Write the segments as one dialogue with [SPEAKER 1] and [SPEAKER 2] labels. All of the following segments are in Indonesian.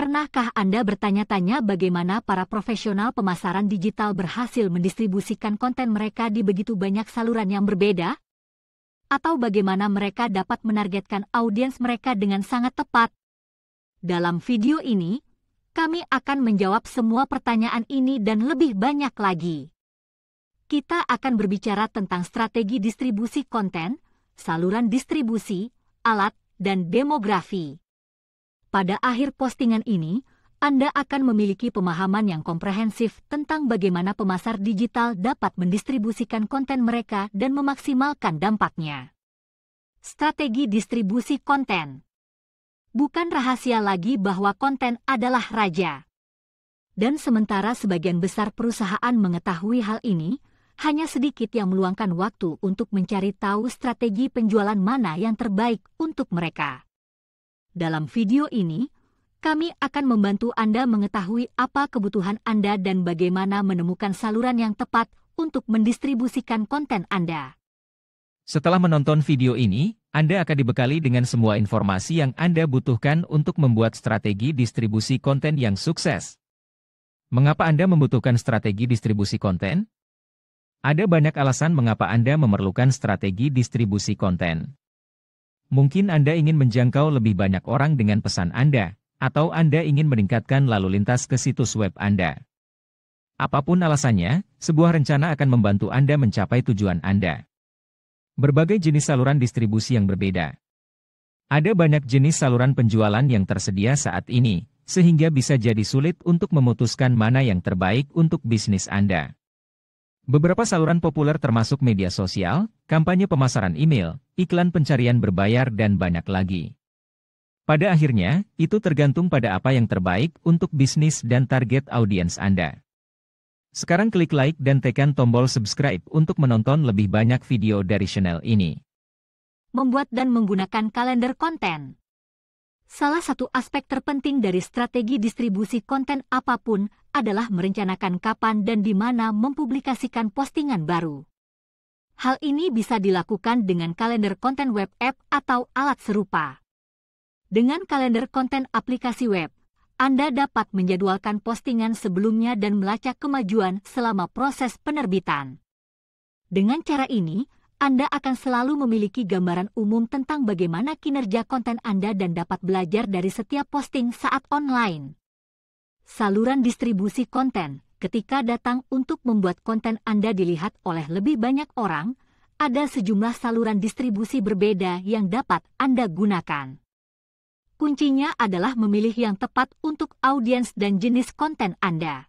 [SPEAKER 1] Pernahkah Anda bertanya-tanya bagaimana para profesional pemasaran digital berhasil mendistribusikan konten mereka di begitu banyak saluran yang berbeda? Atau bagaimana mereka dapat menargetkan audiens mereka dengan sangat tepat? Dalam video ini, kami akan menjawab semua pertanyaan ini dan lebih banyak lagi. Kita akan berbicara tentang strategi distribusi konten, saluran distribusi, alat, dan demografi. Pada akhir postingan ini, Anda akan memiliki pemahaman yang komprehensif tentang bagaimana pemasar digital dapat mendistribusikan konten mereka dan memaksimalkan dampaknya. Strategi distribusi konten bukan rahasia lagi bahwa konten adalah raja. Dan sementara sebagian besar perusahaan mengetahui hal ini, hanya sedikit yang meluangkan waktu untuk mencari tahu strategi penjualan mana yang terbaik untuk mereka. Dalam video ini, kami akan membantu Anda mengetahui apa kebutuhan Anda dan bagaimana menemukan saluran yang tepat untuk mendistribusikan konten Anda.
[SPEAKER 2] Setelah menonton video ini, Anda akan dibekali dengan semua informasi yang Anda butuhkan untuk membuat strategi distribusi konten yang sukses. Mengapa Anda membutuhkan strategi distribusi konten? Ada banyak alasan mengapa Anda memerlukan strategi distribusi konten. Mungkin Anda ingin menjangkau lebih banyak orang dengan pesan Anda, atau Anda ingin meningkatkan lalu lintas ke situs web Anda. Apapun alasannya, sebuah rencana akan membantu Anda mencapai tujuan Anda. Berbagai jenis saluran distribusi yang berbeda. Ada banyak jenis saluran penjualan yang tersedia saat ini, sehingga bisa jadi sulit untuk memutuskan mana yang terbaik untuk bisnis Anda. Beberapa saluran populer termasuk media sosial, kampanye pemasaran email, iklan pencarian berbayar dan banyak lagi. Pada akhirnya, itu tergantung pada apa yang terbaik untuk bisnis dan target audiens Anda. Sekarang klik like dan tekan tombol subscribe untuk menonton lebih banyak video dari channel ini.
[SPEAKER 1] Membuat dan menggunakan kalender konten. Salah satu aspek terpenting dari strategi distribusi konten apapun adalah merencanakan kapan dan di mana mempublikasikan postingan baru. Hal ini bisa dilakukan dengan kalender konten web app atau alat serupa. Dengan kalender konten aplikasi web, Anda dapat menjadwalkan postingan sebelumnya dan melacak kemajuan selama proses penerbitan. Dengan cara ini, Anda akan selalu memiliki gambaran umum tentang bagaimana kinerja konten Anda dan dapat belajar dari setiap posting saat online saluran distribusi konten. Ketika datang untuk membuat konten Anda dilihat oleh lebih banyak orang, ada sejumlah saluran distribusi berbeda yang dapat Anda gunakan. Kuncinya adalah memilih yang tepat untuk audiens dan jenis konten Anda.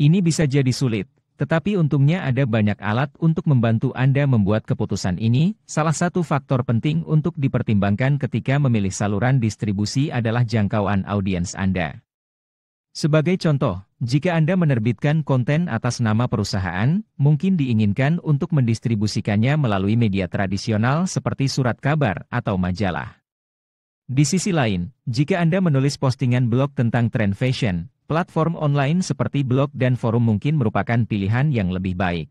[SPEAKER 2] Ini bisa jadi sulit, tetapi untungnya ada banyak alat untuk membantu Anda membuat keputusan ini. Salah satu faktor penting untuk dipertimbangkan ketika memilih saluran distribusi adalah jangkauan audiens Anda. Sebagai contoh, jika Anda menerbitkan konten atas nama perusahaan, mungkin diinginkan untuk mendistribusikannya melalui media tradisional seperti surat kabar atau majalah. Di sisi lain, jika Anda menulis postingan blog tentang tren fashion, platform online seperti blog dan forum mungkin merupakan pilihan yang lebih baik.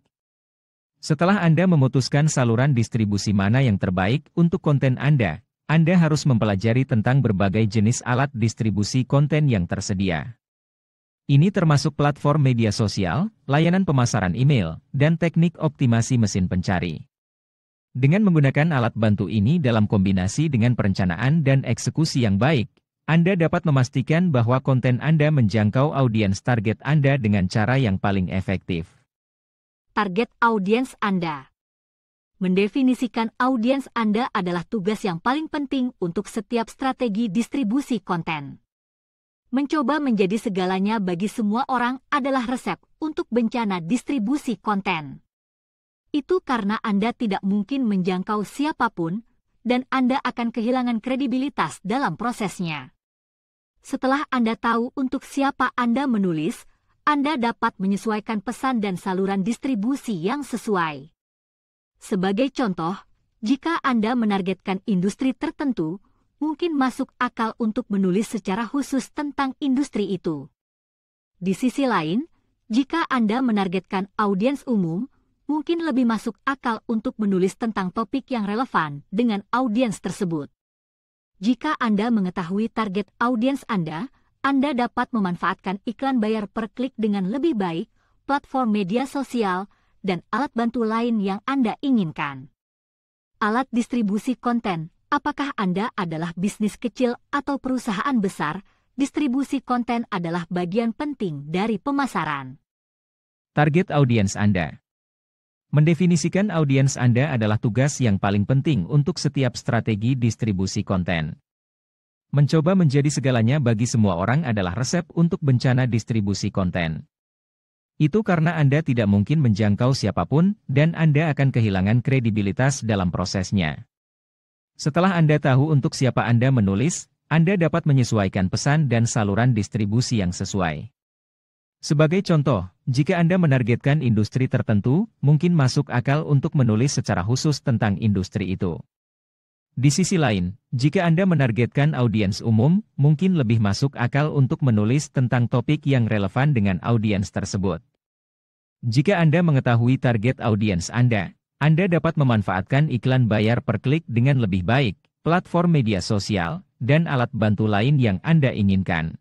[SPEAKER 2] Setelah Anda memutuskan saluran distribusi mana yang terbaik untuk konten Anda, Anda harus mempelajari tentang berbagai jenis alat distribusi konten yang tersedia. Ini termasuk platform media sosial, layanan pemasaran email, dan teknik optimasi mesin pencari. Dengan menggunakan alat bantu ini dalam kombinasi dengan perencanaan dan eksekusi yang baik, Anda dapat memastikan bahwa konten Anda menjangkau audiens target Anda dengan cara yang paling efektif.
[SPEAKER 1] Target audiens Anda Mendefinisikan audiens Anda adalah tugas yang paling penting untuk setiap strategi distribusi konten. Mencoba menjadi segalanya bagi semua orang adalah resep untuk bencana distribusi konten. Itu karena Anda tidak mungkin menjangkau siapapun, dan Anda akan kehilangan kredibilitas dalam prosesnya. Setelah Anda tahu untuk siapa Anda menulis, Anda dapat menyesuaikan pesan dan saluran distribusi yang sesuai. Sebagai contoh, jika Anda menargetkan industri tertentu, mungkin masuk akal untuk menulis secara khusus tentang industri itu. Di sisi lain, jika Anda menargetkan audiens umum, mungkin lebih masuk akal untuk menulis tentang topik yang relevan dengan audiens tersebut. Jika Anda mengetahui target audiens Anda, Anda dapat memanfaatkan iklan bayar per klik dengan lebih baik, platform media sosial, dan alat bantu lain yang Anda inginkan. Alat distribusi konten apakah Anda adalah bisnis kecil atau perusahaan besar, distribusi konten adalah bagian penting dari pemasaran.
[SPEAKER 2] Target audiens Anda Mendefinisikan audiens Anda adalah tugas yang paling penting untuk setiap strategi distribusi konten. Mencoba menjadi segalanya bagi semua orang adalah resep untuk bencana distribusi konten. Itu karena Anda tidak mungkin menjangkau siapapun, dan Anda akan kehilangan kredibilitas dalam prosesnya. Setelah Anda tahu untuk siapa Anda menulis, Anda dapat menyesuaikan pesan dan saluran distribusi yang sesuai. Sebagai contoh, jika Anda menargetkan industri tertentu, mungkin masuk akal untuk menulis secara khusus tentang industri itu. Di sisi lain, jika Anda menargetkan audiens umum, mungkin lebih masuk akal untuk menulis tentang topik yang relevan dengan audiens tersebut. Jika Anda mengetahui target audiens Anda, anda dapat memanfaatkan iklan bayar per klik dengan lebih baik, platform media sosial, dan alat bantu lain yang Anda inginkan.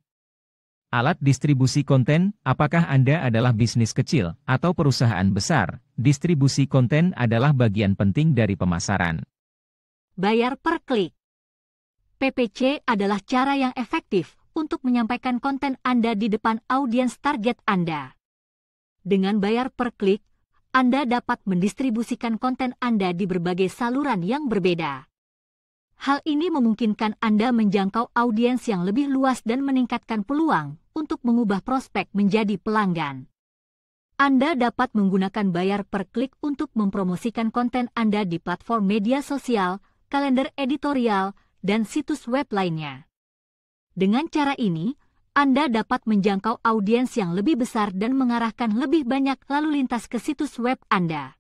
[SPEAKER 2] Alat distribusi konten, apakah Anda adalah bisnis kecil atau perusahaan besar, distribusi konten adalah bagian penting dari pemasaran.
[SPEAKER 1] Bayar per klik PPC adalah cara yang efektif untuk menyampaikan konten Anda di depan audiens target Anda. Dengan bayar per klik, anda dapat mendistribusikan konten Anda di berbagai saluran yang berbeda. Hal ini memungkinkan Anda menjangkau audiens yang lebih luas dan meningkatkan peluang untuk mengubah prospek menjadi pelanggan. Anda dapat menggunakan bayar per klik untuk mempromosikan konten Anda di platform media sosial, kalender editorial, dan situs web lainnya. Dengan cara ini, anda dapat menjangkau audiens yang lebih besar dan mengarahkan lebih banyak lalu lintas ke situs web Anda.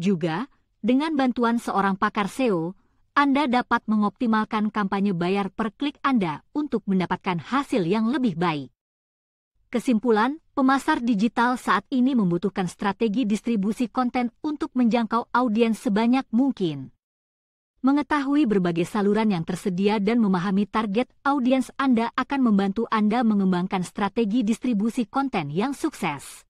[SPEAKER 1] Juga, dengan bantuan seorang pakar SEO, Anda dapat mengoptimalkan kampanye bayar per klik Anda untuk mendapatkan hasil yang lebih baik. Kesimpulan, pemasar digital saat ini membutuhkan strategi distribusi konten untuk menjangkau audiens sebanyak mungkin. Mengetahui berbagai saluran yang tersedia dan memahami target audiens Anda akan membantu Anda mengembangkan strategi distribusi konten yang sukses.